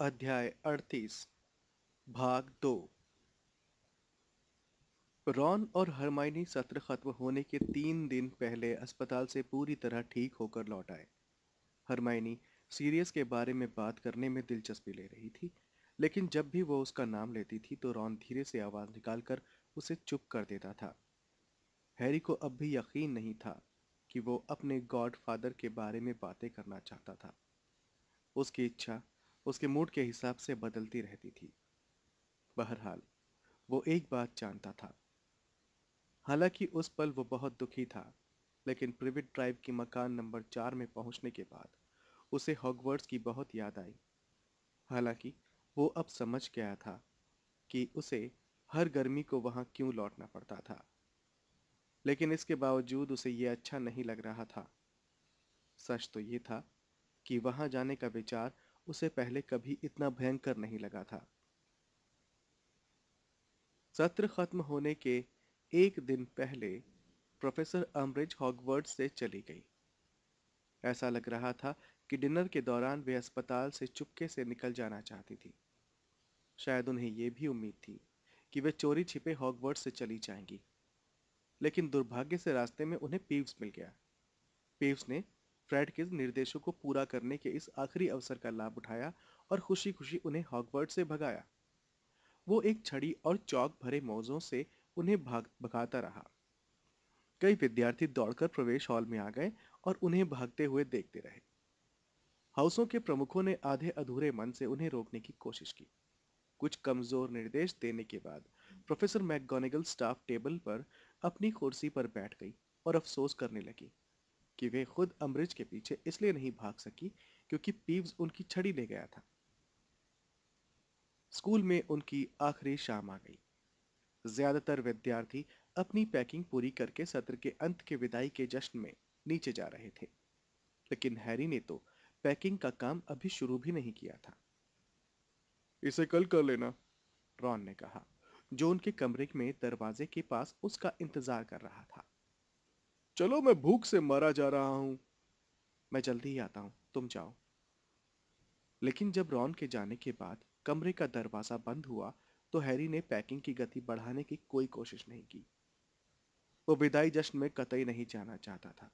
अध्याय 38 भाग दो रॉन और हरमाइनी सत्र खत्म होने के तीन दिन पहले अस्पताल से पूरी तरह ठीक होकर लौट आए हरमाइनी सीरियस के बारे में बात करने में दिलचस्पी ले रही थी लेकिन जब भी वो उसका नाम लेती थी तो रॉन धीरे से आवाज़ निकालकर उसे चुप कर देता था हैरी को अब भी यकीन नहीं था कि वो अपने गॉड फादर के बारे में बातें करना चाहता था उसकी इच्छा उसके मूड के हिसाब से बदलती रहती थी बहरहाल वो एक बात जानता था हालांकि उस पल वो बहुत दुखी था लेकिन प्रिविट ड्राइव की मकान नंबर चार में पहुंचने के बाद उसे हॉगवर्ड्स की बहुत याद आई हालांकि वो अब समझ गया था कि उसे हर गर्मी को वहां क्यों लौटना पड़ता था लेकिन इसके बावजूद उसे ये अच्छा नहीं लग रहा था सच तो ये था कि वहां जाने का विचार उसे पहले कभी इतना भयंकर नहीं लगा था सत्र खत्म होने के एक दिन पहले प्रोफेसर अमरिज हॉगवर्ड से चली गई ऐसा लग रहा था कि डिनर के दौरान वे अस्पताल से चुपके से निकल जाना चाहती थी शायद उन्हें यह भी उम्मीद थी कि वे चोरी छिपे हॉगवर्ड से चली जाएंगी लेकिन दुर्भाग्य से रास्ते में उन्हें पीव्स मिल गया पीव्स ने फ्रेड के निर्देशों को पूरा करने के इस आखिरी अवसर का लाभ उठाया और खुशी खुशी उन्हें हॉकवर्ड से भगाया वो एक छड़ी और चौक भरे मौजों से उन्हें भाग भगाता रहा कई विद्यार्थी दौड़कर प्रवेश हॉल में आ गए और उन्हें भागते हुए देखते रहे हाउसों के प्रमुखों ने आधे अधूरे मन से उन्हें रोकने की कोशिश की कुछ कमजोर निर्देश देने के बाद प्रोफेसर मैकगोनेगल स्टाफ टेबल पर अपनी कुर्सी पर बैठ गई और अफसोस करने लगी कि वे खुद अमृज के पीछे इसलिए नहीं भाग सकी क्योंकि पीव्स उनकी छड़ी ले गया था स्कूल में उनकी आखिरी शाम आ गई ज्यादातर विद्यार्थी अपनी पैकिंग पूरी करके सत्र के अंत के विदाई के जश्न में नीचे जा रहे थे लेकिन हैरी ने तो पैकिंग का काम अभी शुरू भी नहीं किया था इसे कल कर लेना रॉन ने कहा जो उनके कमरे में दरवाजे के पास उसका इंतजार कर रहा था चलो मैं भूख से मरा जा रहा हूं मैं जल्दी ही आता हूं तुम जाओ लेकिन जब रॉन के जाने के बाद कमरे का दरवाज़ा बंद हुआ तो हैरी ने पैकिंग की गति बढ़ाने की कोई कोशिश नहीं की वो विदाई जश्न में कतई नहीं जाना चाहता था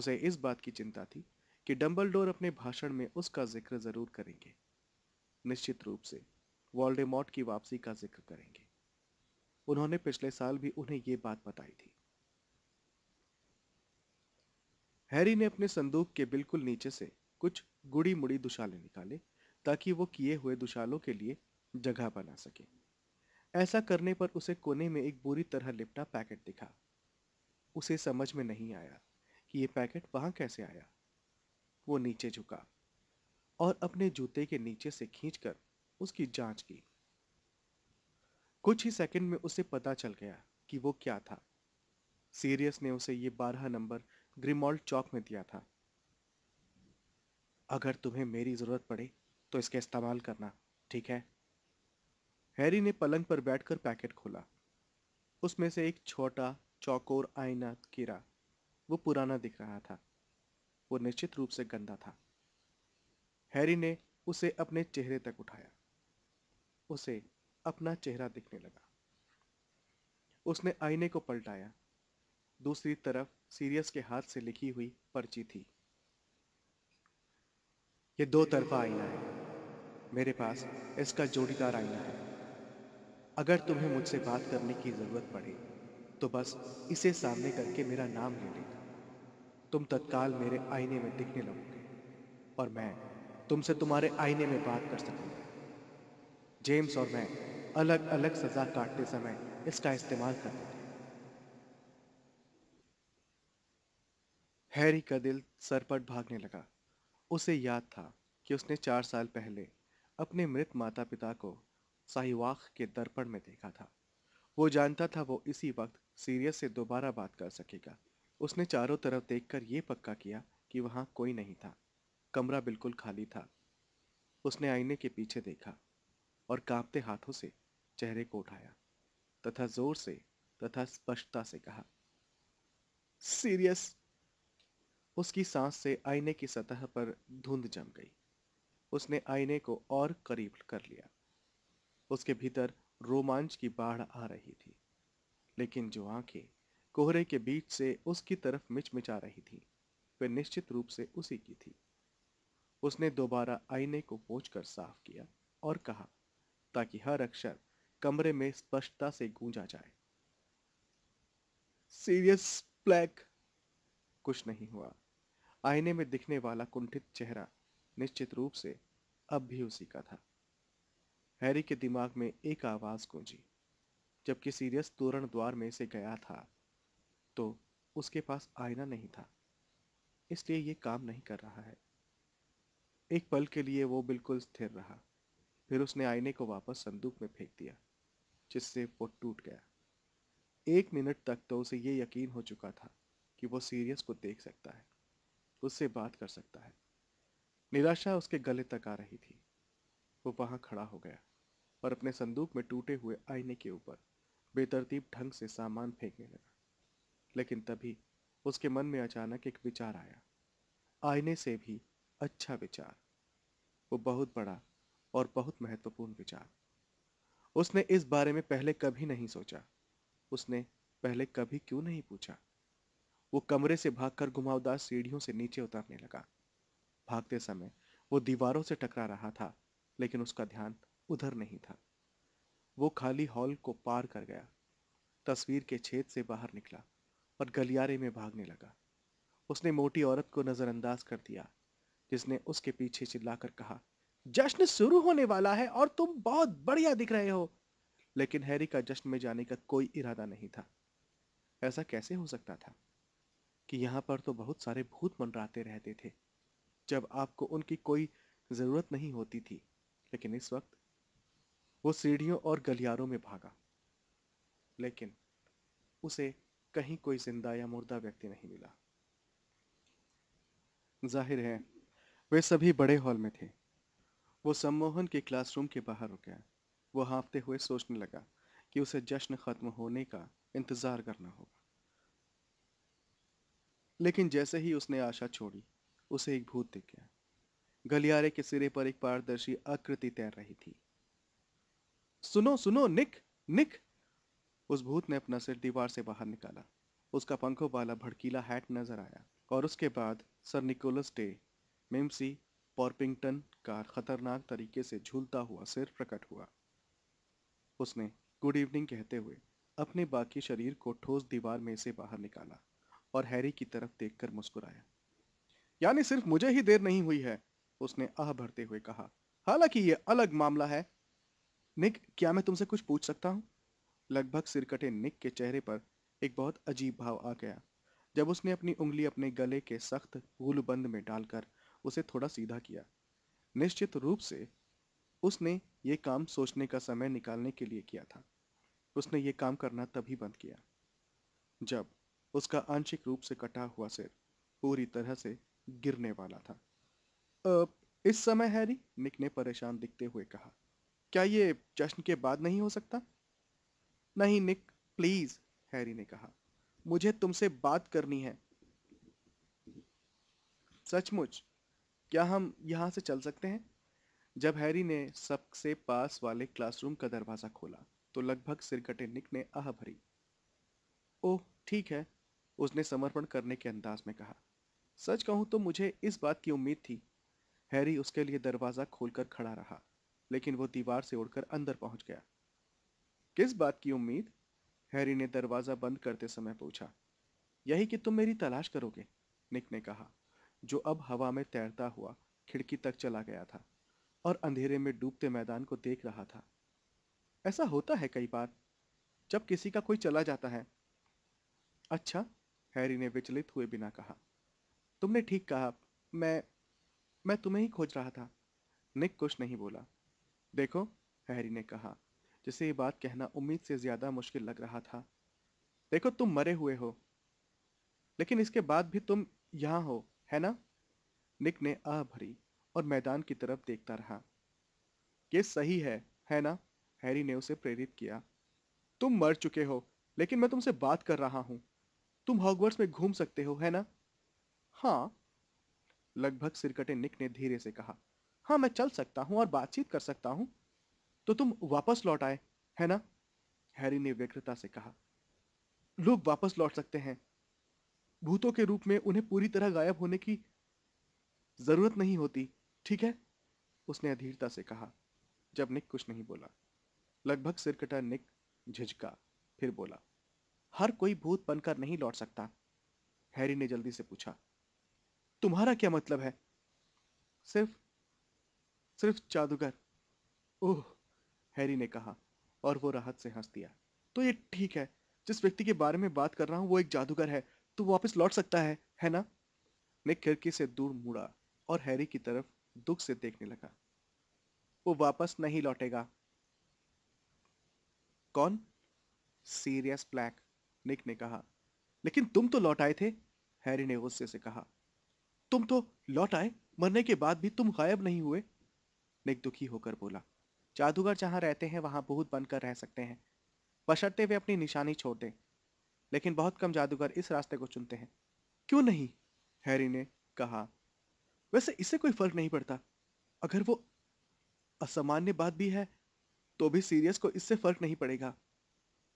उसे इस बात की चिंता थी कि डम्बलडोर अपने भाषण में उसका जिक्र ज़रूर करेंगे निश्चित रूप से वॉल्डेमॉट की वापसी का जिक्र करेंगे उन्होंने पिछले साल भी उन्हें ये बात बताई थी हैरी ने अपने संदूक के बिल्कुल नीचे से कुछ गुड़ी मुड़ी दुशाले निकाले ताकि वो किए हुए दुशालों के लिए जगह बना सके ऐसा करने पर उसे कोने में एक बुरी तरह लिपटा पैकेट दिखा उसे समझ में नहीं आया कि ये पैकेट वहां कैसे आया वो नीचे झुका और अपने जूते के नीचे से खींचकर उसकी जांच की कुछ ही सेकंड में उसे पता चल गया कि वो क्या था सीरियस ने उसे ये बारह नंबर ग्रीमॉल्ड चौक में दिया था अगर तुम्हें मेरी ज़रूरत पड़े तो इसका इस्तेमाल करना ठीक है हैरी ने पलंग पर बैठकर पैकेट खोला उसमें से एक छोटा चौकोर आईना गिरा वो पुराना दिख रहा था वो निश्चित रूप से गंदा था हैरी ने उसे अपने चेहरे तक उठाया उसे अपना चेहरा दिखने लगा उसने आईने को पलटाया दूसरी तरफ सीरियस के हाथ से लिखी हुई पर्ची थी ये दो तरफा आईना है मेरे पास इसका जोड़ीदार आईना है अगर तुम्हें मुझसे बात करने की जरूरत पड़े तो बस इसे सामने करके मेरा नाम ले लेना तुम तत्काल मेरे आईने में दिखने लगोगे और मैं तुमसे तुम्हारे आईने में बात कर सकूंगा जेम्स और मैं अलग अलग सजा काटते समय इसका इस्तेमाल करते हैरी का दिल सरपट भागने लगा उसे याद था कि उसने चार साल पहले अपने मृत माता पिता को साहिवाख के दर्पण में देखा था वो जानता था वो इसी वक्त सीरियस से दोबारा बात कर सकेगा उसने चारों तरफ देखकर ये पक्का किया कि वहाँ कोई नहीं था कमरा बिल्कुल खाली था उसने आईने के पीछे देखा और कांपते हाथों से चेहरे को उठाया तथा जोर से तथा स्पष्टता से कहा सीरियस उसकी सांस से आईने की सतह पर धुंध जम गई उसने आईने को और करीब कर लिया उसके भीतर रोमांच की बाढ़ आ रही थी लेकिन जो आंखें कोहरे के बीच से उसकी तरफ मिचमिचा रही थी वे निश्चित रूप से उसी की थी उसने दोबारा आईने को पोछ कर साफ किया और कहा ताकि हर अक्षर कमरे में स्पष्टता से गूंजा जाए सीरियस ब्लैक कुछ नहीं हुआ आईने में दिखने वाला कुंठित चेहरा निश्चित रूप से अब भी उसी का था हैरी के दिमाग में एक आवाज गूंजी जबकि सीरियस तोरण द्वार में से गया था तो उसके पास आईना नहीं था इसलिए ये काम नहीं कर रहा है एक पल के लिए वो बिल्कुल स्थिर रहा फिर उसने आईने को वापस संदूक में फेंक दिया जिससे वो टूट गया एक मिनट तक तो उसे ये यकीन हो चुका था कि वो सीरियस को देख सकता है उससे बात कर सकता है निराशा उसके गले तक आ रही थी वो वहां खड़ा हो गया और अपने संदूक में टूटे हुए आईने के ऊपर बेतरतीब ढंग से सामान फेंकने लगा लेकिन तभी उसके मन में अचानक एक विचार आया आईने से भी अच्छा विचार वो बहुत बड़ा और बहुत महत्वपूर्ण विचार उसने इस बारे में पहले कभी नहीं सोचा उसने पहले कभी क्यों नहीं पूछा वो कमरे से भागकर घुमावदार सीढ़ियों से नीचे उतरने लगा भागते समय वो दीवारों से टकरा रहा था लेकिन उसका ध्यान उधर नहीं था वो खाली हॉल को पार कर गया तस्वीर के छेद से बाहर निकला और गलियारे में भागने लगा उसने मोटी औरत को नज़रअंदाज कर दिया जिसने उसके पीछे चिल्लाकर कहा जश्न शुरू होने वाला है और तुम बहुत बढ़िया दिख रहे हो लेकिन हैरी का जश्न में जाने का कोई इरादा नहीं था ऐसा कैसे हो सकता था कि यहाँ पर तो बहुत सारे भूत मंडराते रहते थे जब आपको उनकी कोई ज़रूरत नहीं होती थी लेकिन इस वक्त वो सीढ़ियों और गलियारों में भागा लेकिन उसे कहीं कोई जिंदा या मुर्दा व्यक्ति नहीं मिला जाहिर है वे सभी बड़े हॉल में थे वो सम्मोहन के क्लासरूम के बाहर रुक गया वो हाँफते हुए सोचने लगा कि उसे जश्न खत्म होने का इंतज़ार करना होगा लेकिन जैसे ही उसने आशा छोड़ी उसे एक भूत दिख गया गलियारे के सिरे पर एक पारदर्शी आकृति तैर रही थी सुनो सुनो निक निक उस भूत ने अपना सिर दीवार से बाहर निकाला उसका पंखों वाला भड़कीला हैट नजर आया और उसके बाद sir Nicholas de Mimsy Porpington का खतरनाक तरीके से झूलता हुआ सिर प्रकट हुआ उसने गुड इवनिंग कहते हुए अपने बाकी शरीर को ठोस दीवार में से बाहर निकाला और हैरी की तरफ देखकर मुस्कुराया यानी सिर्फ मुझे ही देर नहीं हुई है उसने आह भरते हुए कहा हालांकि यह अलग मामला है निक क्या मैं तुमसे कुछ पूछ सकता हूँ लगभग सिरकटे निक के चेहरे पर एक बहुत अजीब भाव आ गया जब उसने अपनी उंगली अपने गले के सख्त गुलबंद में डालकर उसे थोड़ा सीधा किया निश्चित रूप से उसने ये काम सोचने का समय निकालने के लिए किया था उसने ये काम करना तभी बंद किया जब उसका आंशिक रूप से कटा हुआ सिर पूरी तरह से गिरने वाला था आ, इस समय हैरी निक ने परेशान दिखते हुए कहा क्या ये जश्न के बाद नहीं हो सकता नहीं निक प्लीज हैरी ने कहा मुझे तुमसे बात करनी है सचमुच क्या हम यहां से चल सकते हैं जब हैरी ने सबसे पास वाले क्लासरूम का दरवाज़ा खोला तो लगभग सिरकटे निक ने आह भरी ओह ठीक है उसने समर्पण करने के अंदाज में कहा सच कहूं तो मुझे इस बात की उम्मीद थी हैरी उसके लिए दरवाज़ा खोलकर खड़ा रहा लेकिन वो दीवार से उड़कर अंदर पहुंच गया किस बात की उम्मीद हैरी ने दरवाज़ा बंद करते समय पूछा यही कि तुम मेरी तलाश करोगे निक ने कहा जो अब हवा में तैरता हुआ खिड़की तक चला गया था और अंधेरे में डूबते मैदान को देख रहा था ऐसा होता है कई बार जब किसी का कोई चला जाता है अच्छा हैरी ने विचलित हुए बिना कहा तुमने ठीक कहा मैं मैं तुम्हें ही खोज रहा था निक कुछ नहीं बोला देखो हैरी ने कहा जिसे ये बात कहना उम्मीद से ज़्यादा मुश्किल लग रहा था देखो तुम मरे हुए हो लेकिन इसके बाद भी तुम यहाँ हो है ना निक ने आह भरी और मैदान की तरफ देखता रहा ये सही है है ना हैरी ने उसे प्रेरित किया तुम मर चुके हो लेकिन मैं तुमसे बात कर रहा हूं तुम हॉगवर्ट्स में घूम सकते हो है ना हाँ लगभग सिरकटे निक ने धीरे से कहा हाँ मैं चल सकता हूँ और बातचीत कर सकता हूँ तो तुम वापस लौट आए है ना हैरी ने व्यग्रता से कहा लोग वापस लौट सकते हैं भूतों के रूप में उन्हें पूरी तरह गायब होने की जरूरत नहीं होती ठीक है उसने अधीरता से कहा जब निक कुछ नहीं बोला लगभग सिरकटा निक झिझका फिर बोला हर कोई भूत बनकर नहीं लौट सकता हैरी ने जल्दी से पूछा तुम्हारा क्या मतलब है सिर्फ सिर्फ जादूगर ओह हैरी ने कहा और वो राहत से हंस दिया तो ये ठीक है जिस व्यक्ति के बारे में बात कर रहा हूं वो एक जादूगर है तो वापस लौट सकता है है ना निक खिड़की से दूर मुड़ा और हैरी की तरफ दुख से देखने लगा वो वापस नहीं लौटेगा कौन सीरियस ब्लैक निक ने कहा लेकिन तुम तो लौट आए थे हैरी ने गुस्से से कहा तुम तो लौट आए मरने के बाद भी तुम गायब नहीं हुए निक दुखी होकर बोला जादूगर जहां रहते हैं वहां भूत बनकर रह सकते हैं बशर्ते वे अपनी निशानी छोड़ दें लेकिन बहुत कम जादूगर इस रास्ते को चुनते हैं क्यों नहीं हैरी ने कहा वैसे इससे कोई फर्क नहीं पड़ता अगर वो असामान्य बात भी है तो भी सीरियस को इससे फर्क नहीं पड़ेगा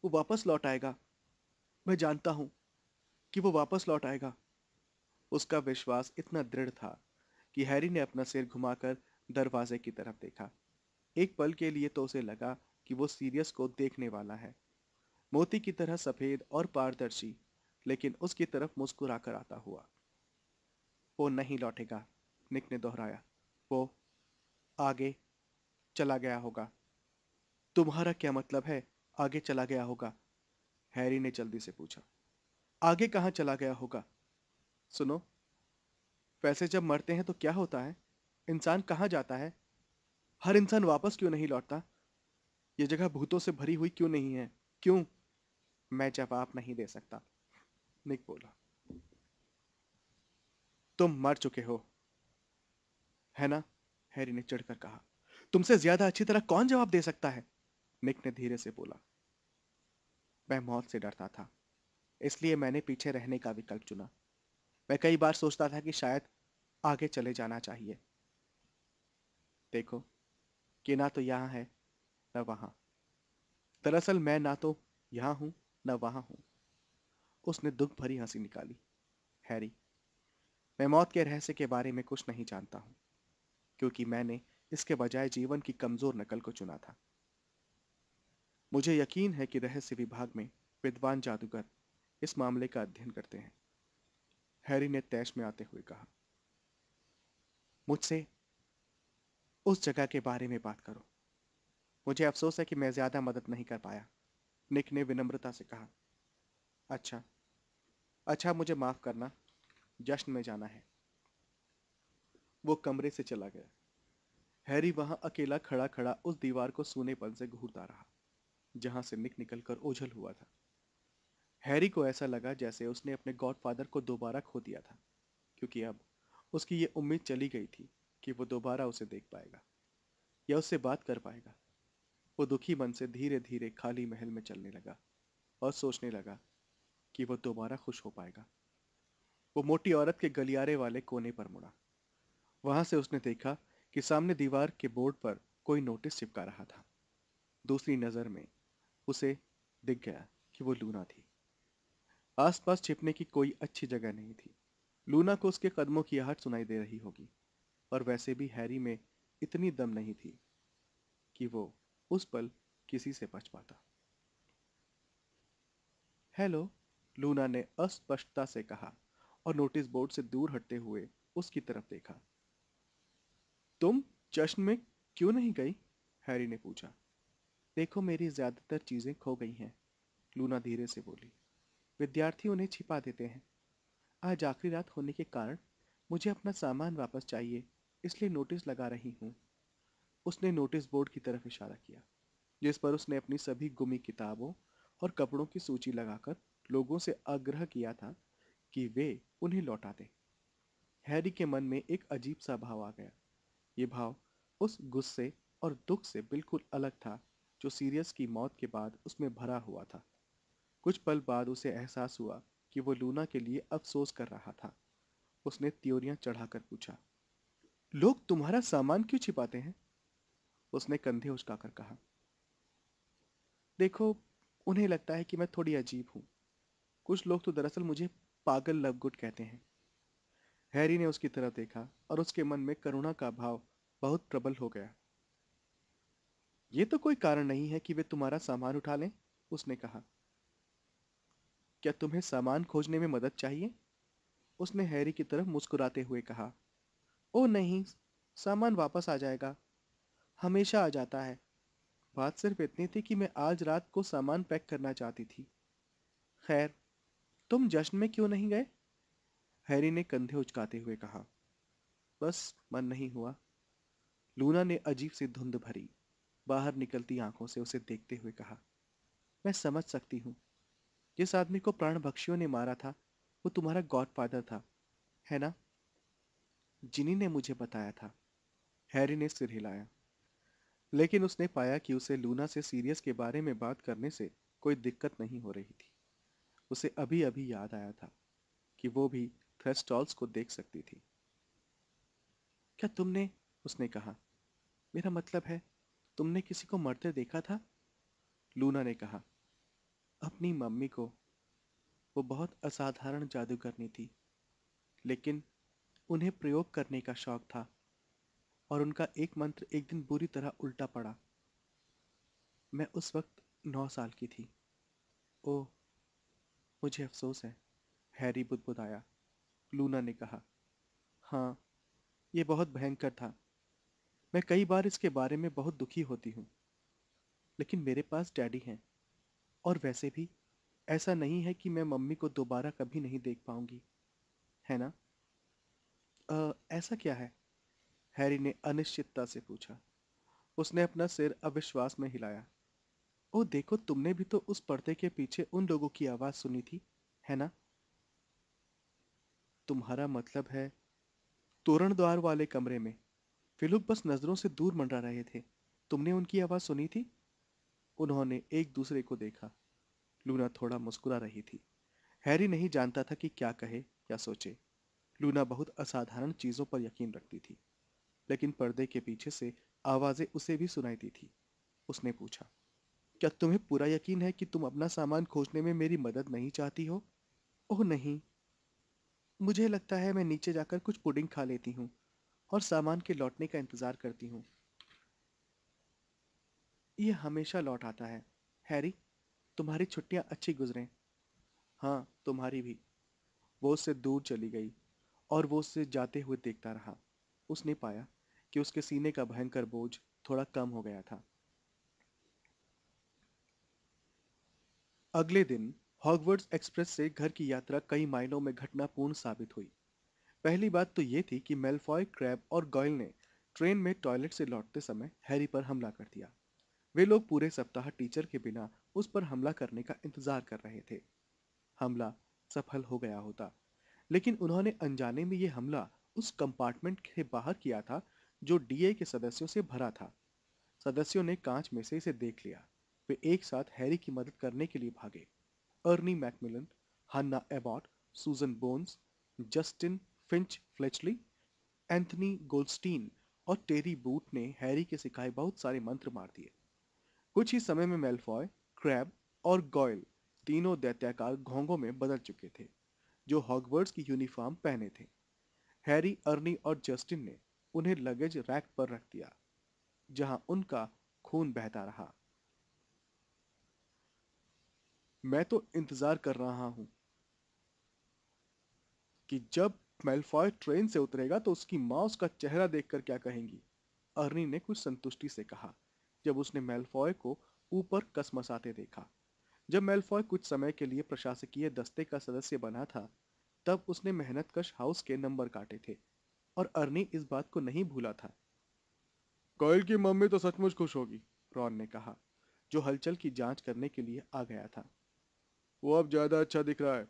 वो वापस लौट आएगा मैं जानता हूं कि वो वापस लौट आएगा उसका विश्वास इतना दृढ़ था कि हैरी ने अपना सिर घुमाकर दरवाजे की तरफ देखा एक पल के लिए तो उसे लगा कि वो सीरियस को देखने वाला है मोती की तरह सफेद और पारदर्शी लेकिन उसकी तरफ मुस्कुराकर आता हुआ वो नहीं लौटेगा निक ने दोहराया वो आगे चला गया होगा तुम्हारा क्या मतलब है आगे चला गया होगा हैरी ने जल्दी से पूछा आगे कहाँ चला गया होगा सुनो वैसे जब मरते हैं तो क्या होता है इंसान कहाँ जाता है हर इंसान वापस क्यों नहीं लौटता ये जगह भूतों से भरी हुई क्यों नहीं है क्यों मैं जवाब नहीं दे सकता निक बोला तुम मर चुके हो है ना हैरी ने चढ़कर कहा तुमसे ज्यादा अच्छी तरह कौन जवाब दे सकता है निक ने धीरे से बोला मैं मौत से डरता था इसलिए मैंने पीछे रहने का विकल्प चुना मैं कई बार सोचता था कि शायद आगे चले जाना चाहिए देखो कि ना तो यहाँ है न वहाँ दरअसल मैं ना तो यहाँ हूँ न वहाँ हूँ उसने दुख भरी हंसी निकाली हैरी मैं मौत के रहस्य के बारे में कुछ नहीं जानता हूँ क्योंकि मैंने इसके बजाय जीवन की कमज़ोर नकल को चुना था मुझे यकीन है कि रहस्य विभाग में विद्वान जादूगर इस मामले का अध्ययन करते हैं हैरी ने तैश में आते हुए कहा मुझसे उस जगह के बारे में बात करो मुझे अफसोस है कि मैं ज़्यादा मदद नहीं कर पाया निक ने विनम्रता से कहा अच्छा अच्छा मुझे माफ़ करना जश्न में जाना है वो कमरे से चला गया हैरी वहां अकेला खड़ा खड़ा उस दीवार को सूनेपन से घूरता रहा जहां से मिक निकलकर ओझल हुआ था हैरी को ऐसा लगा जैसे उसने अपने गॉडफादर को दोबारा खो दिया था क्योंकि अब उसकी ये उम्मीद चली गई थी कि वो दोबारा उसे देख पाएगा या उससे बात कर पाएगा वो दुखी मन से धीरे धीरे खाली महल में चलने लगा और सोचने लगा कि वो दोबारा खुश हो पाएगा वो मोटी औरत के गलियारे वाले कोने पर मुड़ा वहां से उसने देखा कि सामने दीवार के बोर्ड पर कोई नोटिस चिपका रहा था दूसरी नज़र में उसे दिख गया कि वो लूना थी आसपास छिपने की कोई अच्छी जगह नहीं थी लूना को उसके कदमों की आहट सुनाई दे रही होगी और वैसे भी हैरी में इतनी दम नहीं थी कि वो उस पल किसी से बच पाता हेलो लूना ने अस्पष्टता से कहा और नोटिस बोर्ड से दूर हटते हुए उसकी तरफ देखा तुम जश्न में क्यों नहीं गई हैरी ने पूछा देखो मेरी ज़्यादातर चीज़ें खो गई हैं लूना धीरे से बोली विद्यार्थी उन्हें छिपा देते हैं आज आखिरी रात होने के कारण मुझे अपना सामान वापस चाहिए इसलिए नोटिस लगा रही हूँ उसने नोटिस बोर्ड की तरफ इशारा किया जिस पर उसने अपनी सभी गुमी किताबों और कपड़ों की सूची लगाकर लोगों से आग्रह किया था कि वे उन्हें लौटा दें हैरी के मन में एक अजीब सा भाव आ गया ये भाव उस गुस्से और दुख से बिल्कुल अलग था जो सीरियस की मौत के बाद उसमें भरा हुआ था कुछ पल बाद उसे एहसास हुआ कि वो लूना के लिए अफसोस कर रहा था उसने त्योरियां चढ़ाकर पूछा लोग तुम्हारा सामान क्यों छिपाते हैं उसने कंधे उचकाकर कहा देखो उन्हें लगता है कि मैं थोड़ी अजीब हूं कुछ लोग तो दरअसल मुझे पागल लवगुट कहते हैं हैरी ने उसकी तरफ देखा और उसके मन में करुणा का भाव बहुत प्रबल हो गया ये तो कोई कारण नहीं है कि वे तुम्हारा सामान उठा लें उसने कहा क्या तुम्हें सामान खोजने में मदद चाहिए उसने हैरी की तरफ मुस्कुराते हुए कहा ओ नहीं सामान वापस आ जाएगा हमेशा आ जाता है बात सिर्फ इतनी थी कि मैं आज रात को सामान पैक करना चाहती थी खैर तुम जश्न में क्यों नहीं गए हैरी ने कंधे उचकाते हुए कहा बस मन नहीं हुआ लूना ने अजीब सी धुंध भरी बाहर निकलती आंखों से उसे देखते हुए कहा मैं समझ सकती हूँ जिस आदमी को प्राण प्राणभक्षियों ने मारा था वो तुम्हारा गॉडफादर था है ना जिनी ने मुझे बताया था हैरी ने सिर हिलाया लेकिन उसने पाया कि उसे लूना से सीरियस के बारे में बात करने से कोई दिक्कत नहीं हो रही थी उसे अभी अभी याद आया था कि वो भी थ्रेस्टॉल्स को देख सकती थी क्या तुमने उसने कहा मेरा मतलब है तुमने किसी को मरते देखा था लूना ने कहा अपनी मम्मी को वो बहुत असाधारण जादूगरनी थी लेकिन उन्हें प्रयोग करने का शौक था और उनका एक मंत्र एक दिन बुरी तरह उल्टा पड़ा मैं उस वक्त नौ साल की थी ओ मुझे अफसोस है हैरी बुदबुदाया लूना ने कहा हाँ ये बहुत भयंकर था मैं कई बार इसके बारे में बहुत दुखी होती हूँ लेकिन मेरे पास डैडी हैं और वैसे भी ऐसा नहीं है कि मैं मम्मी को दोबारा कभी नहीं देख पाऊंगी है ना आ, ऐसा क्या है हैरी ने अनिश्चितता से पूछा उसने अपना सिर अविश्वास में हिलाया ओ देखो तुमने भी तो उस पर्दे के पीछे उन लोगों की आवाज़ सुनी थी है ना तुम्हारा मतलब है तोरण द्वार वाले कमरे में वे लोग बस नज़रों से दूर मंडरा रहे थे तुमने उनकी आवाज़ सुनी थी उन्होंने एक दूसरे को देखा लूना थोड़ा मुस्कुरा रही थी हैरी नहीं जानता था कि क्या कहे या सोचे लूना बहुत असाधारण चीज़ों पर यकीन रखती थी लेकिन पर्दे के पीछे से आवाज़ें उसे भी सुनाई दी थी उसने पूछा क्या तुम्हें पूरा यकीन है कि तुम अपना सामान खोजने में मेरी मदद नहीं चाहती हो ओह नहीं मुझे लगता है मैं नीचे जाकर कुछ पुडिंग खा लेती हूँ और सामान के लौटने का इंतज़ार करती हूँ यह हमेशा लौट आता है हैरी तुम्हारी छुट्टियाँ अच्छी गुजरें हाँ तुम्हारी भी वो उससे दूर चली गई और वो उससे जाते हुए देखता रहा उसने पाया कि उसके सीने का भयंकर बोझ थोड़ा कम हो गया था अगले दिन हॉगवर्ड्स एक्सप्रेस से घर की यात्रा कई माइलों में घटनापूर्ण साबित हुई पहली बात तो ये थी कि मेलफॉय क्रैब और गॉयल ने ट्रेन में टॉयलेट से लौटते समय हैरी पर हमला कर दिया वे लोग पूरे सप्ताह टीचर के बिना उस पर हमला करने का इंतजार कर रहे थे हमला सफल हो गया होता लेकिन उन्होंने अनजाने में यह हमला उस कंपार्टमेंट के बाहर किया था जो डीए के सदस्यों से भरा था सदस्यों ने कांच में से इसे देख लिया वे एक साथ हैरी की मदद करने के लिए भागे Ernie Macmillan Hannah Abbott Susan Bones Justin Finch Fletchley Anthony Goldstein और टेरी बूट ने हैरी के सिखाए बहुत सारे मंत्र मार दिए कुछ ही समय में मेलफॉय क्रैब और गॉयल तीनों दैत्याकार घोंगों में बदल चुके थे जो हॉगवर्ड्स की यूनिफॉर्म पहने थे हैरी अर्नी और जस्टिन ने उन्हें लगेज रैक पर रख दिया जहां उनका खून बहता रहा मैं तो इंतजार कर रहा हूं कि जब मेलफॉय ट्रेन से उतरेगा तो उसकी माँ उसका चेहरा देखकर क्या कहेंगी अर्नी ने कुछ संतुष्टि से कहा जब उसने मेलफॉय को ऊपर कसमसाते देखा जब मेलफॉय कुछ समय के लिए प्रशासकीय दस्ते का सदस्य बना था तब उसने मेहनतकश हाउस के नंबर काटे थे और अर्नी इस बात को नहीं भूला था कॉयल की मम्मी तो सचमुच खुश होगी रॉन ने कहा जो हलचल की जांच करने के लिए आ गया था वो अब ज्यादा अच्छा दिख रहा है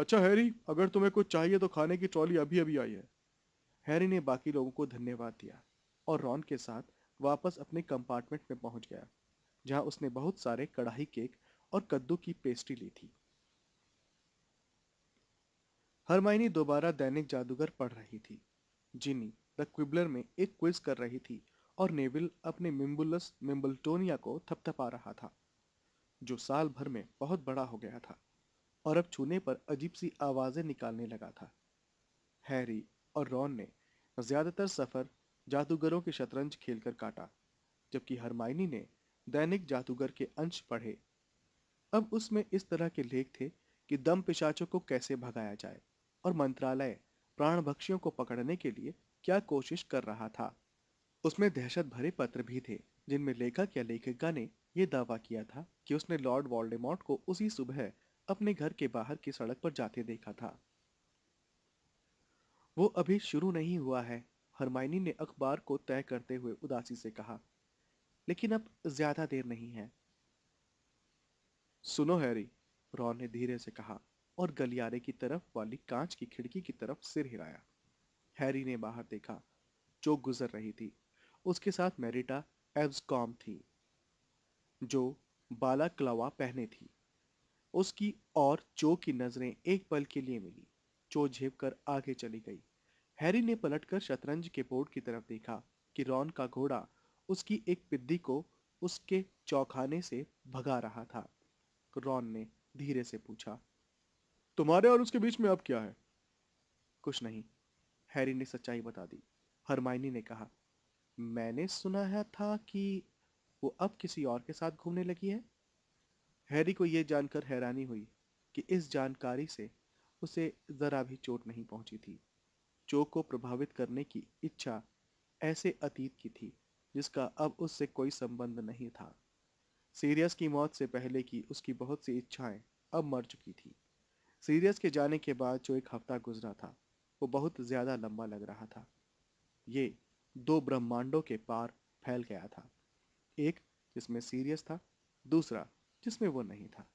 अच्छा हैरी अगर तुम्हें कुछ चाहिए तो खाने की ट्रॉली अभी अभी आई है हैरी ने बाकी लोगों को धन्यवाद दिया और रॉन के साथ वापस अपने कंपार्टमेंट में पहुंच गया जहां उसने बहुत सारे कढ़ाई केक और कद्दू की पेस्ट्री ली थी हरमाइनी दोबारा दैनिक जादूगर पढ़ रही थी जिनी द क्विबलर में एक क्विज कर रही थी और नेविल अपने मिम्बुलस मिम्बलटोनिया को थपथपा रहा था जो साल भर में बहुत बड़ा हो गया था और अब छूने पर अजीब सी आवाज़ें निकालने लगा था हैरी और रॉन ने ज़्यादातर सफ़र जादूगरों के शतरंज खेलकर काटा जबकि हरमाइनी ने दैनिक जादूगर के अंश पढ़े अब उसमें इस तरह के लेख थे कि दम पिशाचों को कैसे भगाया जाए और मंत्रालय प्राण प्राणभक्षियों को पकड़ने के लिए क्या कोशिश कर रहा था उसमें दहशत भरे पत्र भी थे जिनमें लेखक या लेखिका ने यह दावा किया था कि उसने लॉर्ड वॉल्डेमॉर्ट को उसी सुबह अपने घर के बाहर की सड़क पर जाते देखा था वो अभी शुरू नहीं हुआ है हरमाइनी ने अखबार को तय करते हुए उदासी से कहा लेकिन अब ज्यादा देर नहीं है सुनो हैरी रॉन ने धीरे से कहा और गलियारे की तरफ वाली कांच की खिड़की की तरफ सिर हिलाया हैरी ने बाहर देखा जो गुजर रही थी उसके साथ मेरिटा एब्सकॉम थी जो बाला कलावा पहने थी उसकी और चो की नजरें एक पल के लिए मिली चो झेप कर आगे चली गई हैरी ने पलटकर शतरंज के बोर्ड की तरफ देखा कि रॉन का घोड़ा उसकी एक पिद्दी को उसके चौखाने से भगा रहा था रॉन ने धीरे से पूछा तुम्हारे और उसके बीच में अब क्या है कुछ नहीं हैरी ने सच्चाई बता दी हरमाइनी ने कहा मैंने सुना है था कि वो अब किसी और के साथ घूमने लगी है हैरी को यह जानकर हैरानी हुई कि इस जानकारी से उसे ज़रा भी चोट नहीं पहुंची थी जो को प्रभावित करने की इच्छा ऐसे अतीत की थी जिसका अब उससे कोई संबंध नहीं था सीरियस की मौत से पहले की उसकी बहुत सी इच्छाएं अब मर चुकी थी सीरियस के जाने के बाद जो एक हफ्ता गुजरा था वो बहुत ज़्यादा लंबा लग रहा था ये दो ब्रह्मांडों के पार फैल गया था एक जिसमें सीरियस था दूसरा जिसमें वो नहीं था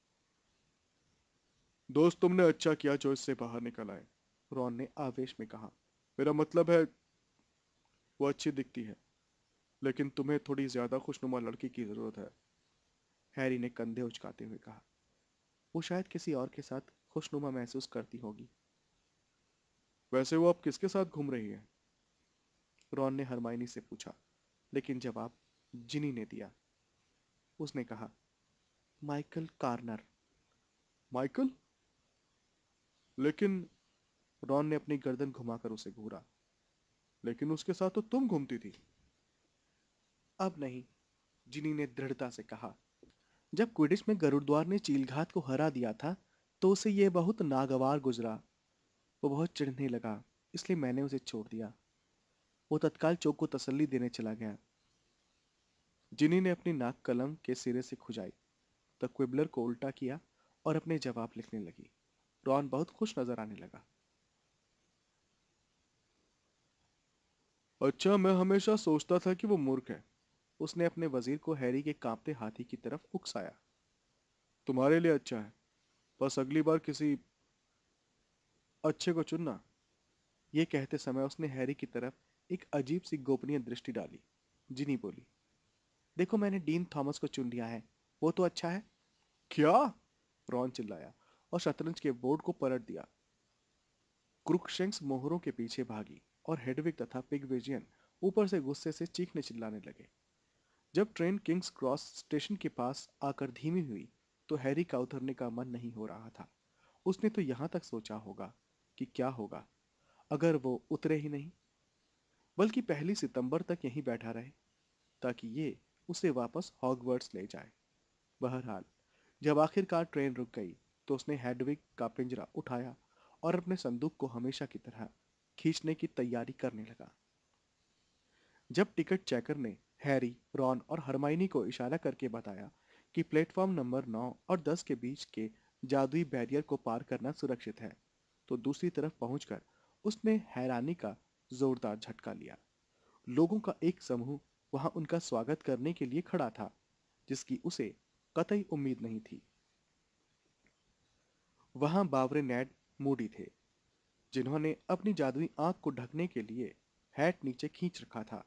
दोस्त तुमने अच्छा किया जो इससे बाहर निकल आए रॉन ने आवेश में कहा मेरा मतलब है वो अच्छी दिखती है लेकिन तुम्हें थोड़ी ज़्यादा खुशनुमा लड़की की ज़रूरत है हैरी ने कंधे उचकाते हुए कहा वो शायद किसी और के साथ खुशनुमा महसूस करती होगी वैसे वो अब किसके साथ घूम रही है रॉन ने हरमाइनी से पूछा लेकिन जवाब जिनी ने दिया उसने कहा माइकल कार्नर माइकल लेकिन रॉन ने अपनी गर्दन घुमाकर उसे घूरा लेकिन उसके साथ तो तुम घूमती थी अब नहीं जिनी ने दृढ़ता से कहा जब क्विडिश में गरुड़द्वार ने चीलघात को हरा दिया था तो उसे यह बहुत नागवार गुजरा वो बहुत चिढ़ने लगा इसलिए मैंने उसे छोड़ दिया वो तत्काल चौक को तसल्ली देने चला गया जिनी ने अपनी नाक कलम के सिरे से खुजाई तब क्विबलर को उल्टा किया और अपने जवाब लिखने लगी डॉन बहुत खुश नजर आने लगा अच्छा मैं हमेशा सोचता था कि वो मूर्ख है उसने अपने वजीर को हैरी के कांपते हाथी की तरफ उकसाया तुम्हारे लिए अच्छा है बस अगली बार किसी अच्छे को चुनना यह कहते समय उसने हैरी की तरफ एक अजीब सी गोपनीय दृष्टि डाली जिनी बोली देखो मैंने डीन थॉमस को चुन लिया है वो तो अच्छा है क्या रॉन चिल्लाया और शतरंज के बोर्ड को पलट दिया क्रुकशेंक्स मोहरों के पीछे भागी और हेडविक तथा पिगवेजियन ऊपर से गुस्से से चीखने चिल्लाने लगे जब ट्रेन किंग्स क्रॉस स्टेशन के पास आकर धीमी हुई तो हैरी का उतरने का मन नहीं हो रहा था उसने तो यहां तक सोचा होगा कि क्या होगा अगर वो उतरे ही नहीं बल्कि पहली सितंबर तक यहीं बैठा रहे ताकि ये उसे वापस हॉगवर्ड्स ले जाए बहरहाल जब आखिरकार ट्रेन रुक गई तो उसने हेडविग का पिंजरा उठाया और अपने संदूक को हमेशा की तरह खींचने की तैयारी करने लगा जब टिकट चेकर ने हैरी रॉन और हरमाइनी को इशारा करके बताया कि प्लेटफॉर्म नंबर नौ और दस के बीच के जादुई बैरियर को पार करना सुरक्षित है तो दूसरी तरफ पहुंचकर उसने हैरानी का जोरदार झटका लिया लोगों का एक समूह वहां उनका स्वागत करने के लिए खड़ा था जिसकी उसे कतई उम्मीद नहीं थी वहां बावरे नैड मूडी थे जिन्होंने अपनी जादुई आंख को ढकने के लिए हैट नीचे खींच रखा था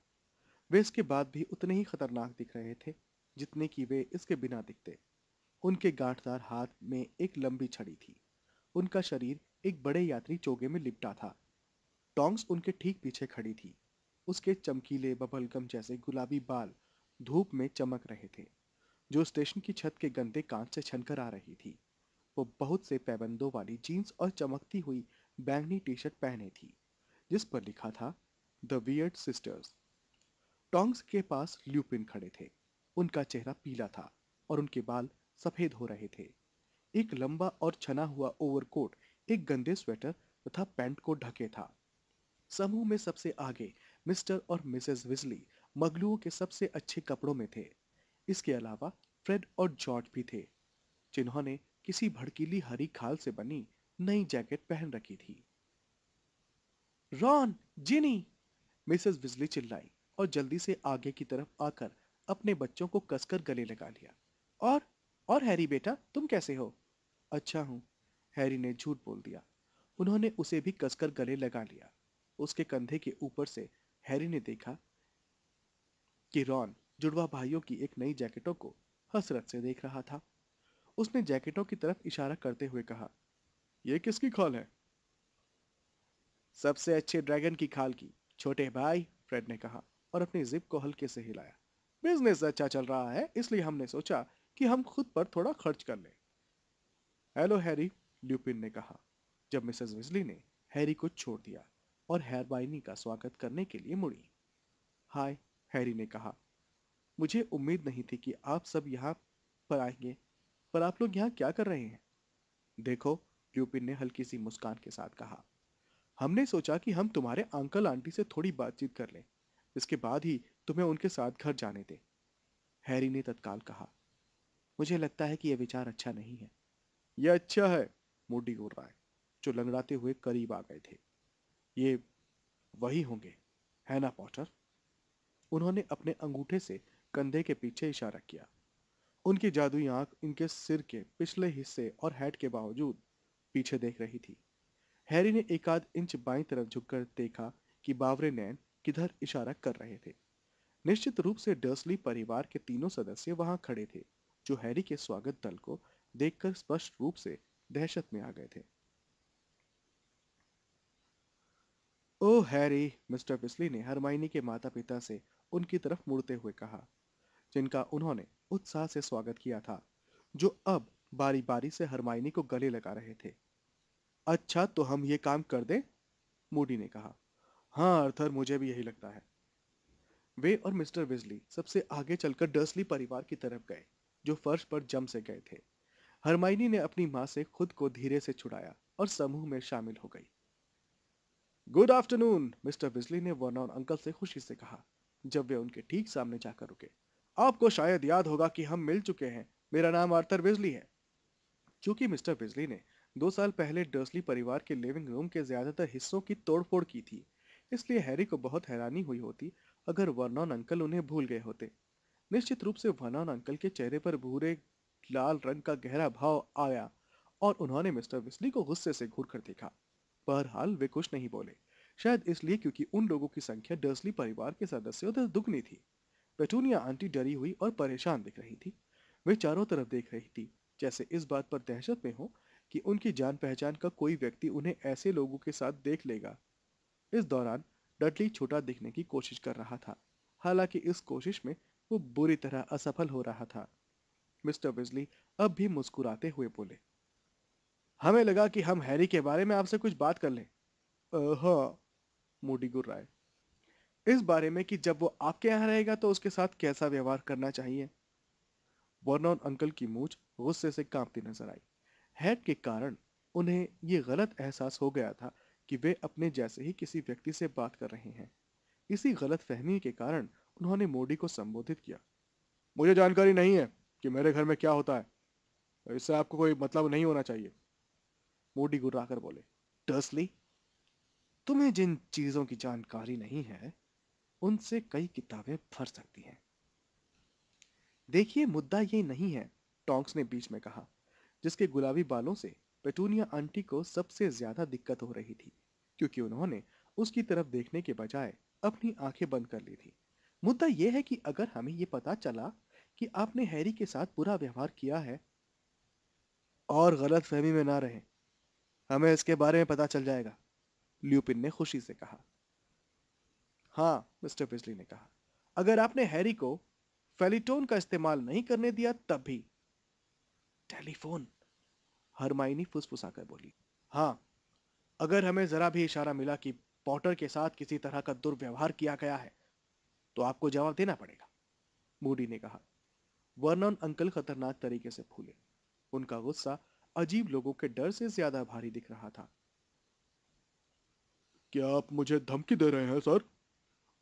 वे इसके बाद भी उतने ही खतरनाक दिख रहे थे जितने कि वे इसके बिना दिखते उनके गांठदार हाथ में एक लंबी छड़ी थी उनका शरीर एक बड़े यात्री चोगे में लिपटा था टोंग्स उनके ठीक पीछे खड़ी थी उसके चमकीले बबलगम जैसे गुलाबी बाल धूप में चमक रहे थे जो स्टेशन की छत के गंदे कांच से छनकर आ रही थी वो बहुत से पैबंदों वाली जीन्स और चमकती हुई बैंगनी टी शर्ट पहने थी जिस पर लिखा था द वियर्ड सिस्टर्स टोंग्स के पास ल्यूपिन खड़े थे उनका चेहरा पीला था और उनके बाल सफेद हो रहे थे एक लंबा और छना हुआ ओवरकोट एक गंदे स्वेटर तथा पैंट को ढके था समूह में सबसे आगे मिस्टर और मिसेस विजली मगलुओं के सबसे अच्छे कपड़ों में थे इसके अलावा फ्रेड और जॉर्ज भी थे जिन्होंने किसी भड़कीली हरी खाल से बनी नई जैकेट पहन रखी थी रॉन जिनी मिसेस बिजली चिल्लाई और जल्दी से आगे की तरफ आकर अपने बच्चों को कसकर गले लगा लिया और और हैरी बेटा तुम कैसे हो अच्छा हूँ हैरी ने झूठ बोल दिया उन्होंने उसे भी कसकर गले लगा लिया उसके कंधे के ऊपर से हैरी ने देखा कि रॉन जुड़वा भाइयों की एक नई जैकेटों को हसरत से देख रहा था उसने जैकेटों की तरफ इशारा करते हुए कहा यह किसकी खाल है सबसे अच्छे ड्रैगन की खाल की छोटे भाई फ्रेड ने कहा और अपनी जिप को हल्के से हिलाया बिजनेस अच्छा चल रहा है इसलिए हमने सोचा कि हम खुद पर थोड़ा खर्च कर लें हेलो हैरी ल्यूपिन ने कहा जब मिसेस विजली ने हैरी को छोड़ दिया और हेरबाइनी का स्वागत करने के लिए मुड़ी हाय हैरी ने कहा मुझे उम्मीद नहीं थी कि आप सब यहाँ पर आएंगे पर आप लोग यहाँ क्या कर रहे हैं देखो यूपिन ने हल्की सी मुस्कान के साथ कहा हमने सोचा कि हम तुम्हारे अंकल आंटी से थोड़ी बातचीत कर लें इसके बाद ही तुम्हें उनके साथ घर जाने दें हैरी ने तत्काल कहा मुझे लगता है कि यह विचार अच्छा नहीं है यह अच्छा है मोडी और राय जो लंगड़ाते हुए करीब आ गए थे ये वही होंगे है ना पॉटर उन्होंने अपने अंगूठे से कंधे के पीछे इशारा किया उनकी जादुई आंख इनके सिर के पिछले हिस्से और हेड के बावजूद पीछे देख रही थी हैरी ने एक आध इंच बाई तरफ झुककर देखा कि बावरे नैन किधर इशारा कर रहे थे निश्चित रूप से डर्सली परिवार के तीनों सदस्य वहां खड़े थे जो हैरी के स्वागत दल को देखकर स्पष्ट रूप से दहशत में आ गए थे ओ हैरी मिस्टर बिस्ली ने हरमाइनी के माता पिता से उनकी तरफ मुड़ते हुए कहा जिनका उन्होंने उत्साह से स्वागत किया था जो अब बारी बारी से हरमाइनी को गले लगा रहे थे अच्छा तो हम ये काम कर दें मूडी ने कहा हाँ अर्थर मुझे भी यही लगता है वे और मिस्टर विजली सबसे आगे चलकर डर्सली परिवार की तरफ गए जो फर्श पर जम से गए थे हरमाइनी ने अपनी माँ से खुद को धीरे से छुड़ाया और समूह में शामिल हो गई गुड आफ्टरनून मिस्टर विजली ने वर्नॉन अंकल से खुशी से कहा जब वे उनके ठीक सामने जाकर रुके आपको शायद याद होगा कि हम मिल चुके हैं मेरा नाम आर्थर बिजली है चूंकि मिस्टर बिजली ने दो साल पहले डर्सली परिवार के लिविंग रूम के ज्यादातर हिस्सों की तोड़फोड़ की थी इसलिए हैरी को बहुत हैरानी हुई होती अगर वर्नॉन अंकल उन्हें भूल गए होते निश्चित रूप से वर्नॉन अंकल के चेहरे पर भूरे लाल रंग का गहरा भाव आया और उन्होंने मिस्टर बिजली को गुस्से से घूर कर देखा बहरहाल वे कुछ नहीं बोले शायद इसलिए क्योंकि उन लोगों की संख्या डर्सली परिवार के सदस्यों से दुगनी थी पेटूनिया आंटी डरी हुई और परेशान दिख रही थी वे चारों तरफ देख रही थी जैसे इस बात पर दहशत में हो कि उनकी जान पहचान का कोई व्यक्ति उन्हें ऐसे लोगों के साथ देख लेगा इस दौरान डटली छोटा दिखने की कोशिश कर रहा था हालांकि इस कोशिश में वो बुरी तरह असफल हो रहा था मिस्टर विजली अब भी मुस्कुराते हुए बोले हमें लगा कि हम हैरी के बारे में आपसे कुछ बात कर लें हाँ मोडी गुर्राए इस बारे में कि जब वो आपके यहाँ रहेगा तो उसके साथ कैसा व्यवहार करना चाहिए वर्नॉन अंकल की मूछ गुस्से से कांपती नजर आई हैड के कारण उन्हें ये गलत एहसास हो गया था कि वे अपने जैसे ही किसी व्यक्ति से बात कर रहे हैं इसी गलत फहमी के कारण उन्होंने मोडी को संबोधित किया मुझे जानकारी नहीं है कि मेरे घर में क्या होता है इससे आपको कोई मतलब नहीं होना चाहिए मोडी गुर्राकर बोले टर्सली तुम्हें जिन चीजों की जानकारी नहीं है उनसे कई किताबें भर सकती हैं देखिए मुद्दा ये नहीं है टोंक्स ने बीच में कहा जिसके गुलाबी बालों से पेटूनिया आंटी को सबसे ज्यादा दिक्कत हो रही थी क्योंकि उन्होंने उसकी तरफ देखने के बजाय अपनी आंखें बंद कर ली थी मुद्दा यह है कि अगर हमें यह पता चला कि आपने हैरी के साथ बुरा व्यवहार किया है और गलत फहमी में ना रहे हमें इसके बारे में पता चल जाएगा ल्यूपिन ने खुशी से कहा हाँ मिस्टर पिजली ने कहा अगर आपने हैरी को फेलीटोन का इस्तेमाल नहीं करने दिया तब भी टेलीफोन हरमाइनी फुसफुसाकर बोली हाँ अगर हमें जरा भी इशारा मिला कि पॉटर के साथ किसी तरह का दुर्व्यवहार किया गया है तो आपको जवाब देना पड़ेगा मूडी ने कहा वर्नन अंकल खतरनाक तरीके से फूले उनका गुस्सा अजीब लोगों के डर से ज्यादा भारी दिख रहा था क्या आप मुझे धमकी दे रहे हैं सर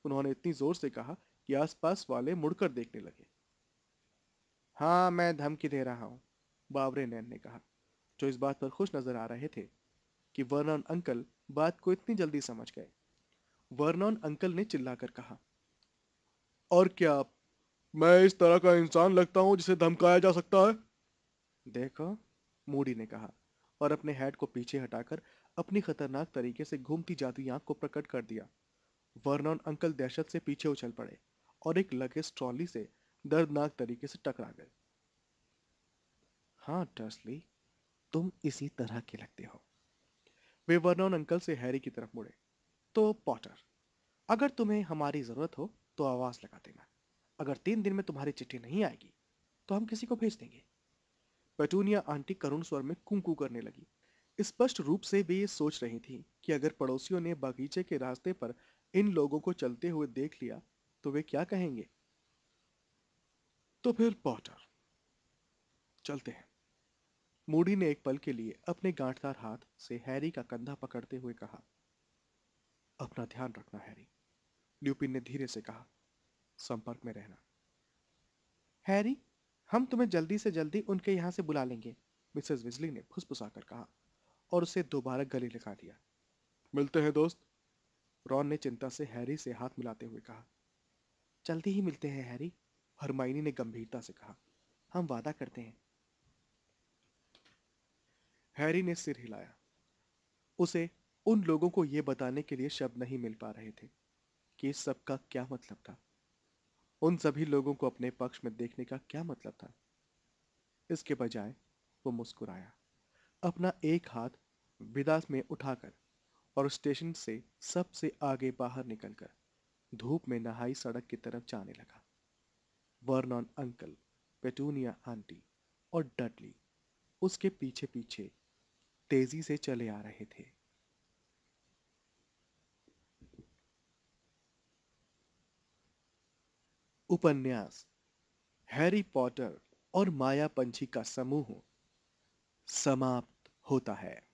उन्होंने इतनी जोर से कहा कि आसपास वाले मुड़कर देखने लगे हाँ मैं धमकी दे रहा हूं बाबरे नैन ने कहा जो इस बात पर खुश नजर आ रहे थे कि वर्नॉन अंकल बात को इतनी जल्दी समझ गए वर्नॉन अंकल ने चिल्लाकर कहा और क्या मैं इस तरह का इंसान लगता हूं जिसे धमकाया जा सकता है देखो मूडी ने कहा और अपने हेड को पीछे हटाकर अपनी खतरनाक तरीके से घूमती जाती आंख को प्रकट कर दिया वर्नॉन अंकल दहशत से पीछे उछल पड़े और एक लगेज ट्रॉली से दर्दनाक तरीके से टकरा गए हाँ टर्सली तुम इसी तरह के लगते हो वे वर्नॉन अंकल से हैरी की तरफ मुड़े तो पॉटर अगर तुम्हें हमारी ज़रूरत हो तो आवाज़ लगा देना अगर तीन दिन में तुम्हारी चिट्ठी नहीं आएगी तो हम किसी को भेज देंगे पेटूनिया आंटी करुण स्वर में कुंकू करने लगी स्पष्ट रूप से वे ये सोच रही थी कि अगर पड़ोसियों ने बगीचे के रास्ते पर इन लोगों को चलते हुए देख लिया तो वे क्या कहेंगे तो फिर पॉटर चलते हैं मूडी ने एक पल के लिए अपने गांठदार हाथ से हैरी का कंधा पकड़ते हुए कहा अपना ध्यान रखना हैरी ल्यूपिन ने धीरे से कहा संपर्क में रहना हैरी हम तुम्हें जल्दी से जल्दी उनके यहां से बुला लेंगे मिसेस विजली ने फुसफुसाकर कर कहा और उसे दोबारा गले लगा दिया मिलते हैं दोस्त रॉन ने चिंता से हैरी से हाथ मिलाते हुए कहा जल्दी ही मिलते हैं हैरी हरमाइनी ने गंभीरता से कहा हम वादा करते हैं हैरी ने सिर हिलाया उसे उन लोगों को यह बताने के लिए शब्द नहीं मिल पा रहे थे कि इस सब का क्या मतलब था उन सभी लोगों को अपने पक्ष में देखने का क्या मतलब था इसके बजाय वो मुस्कुराया अपना एक हाथ विदास में उठाकर और स्टेशन से सबसे आगे बाहर निकलकर धूप में नहाई सड़क की तरफ जाने लगा वर्नॉन अंकल पेटूनिया आंटी और डडली उसके पीछे पीछे तेजी से चले आ रहे थे उपन्यास हैरी पॉटर और माया पंछी का समूह समाप्त होता है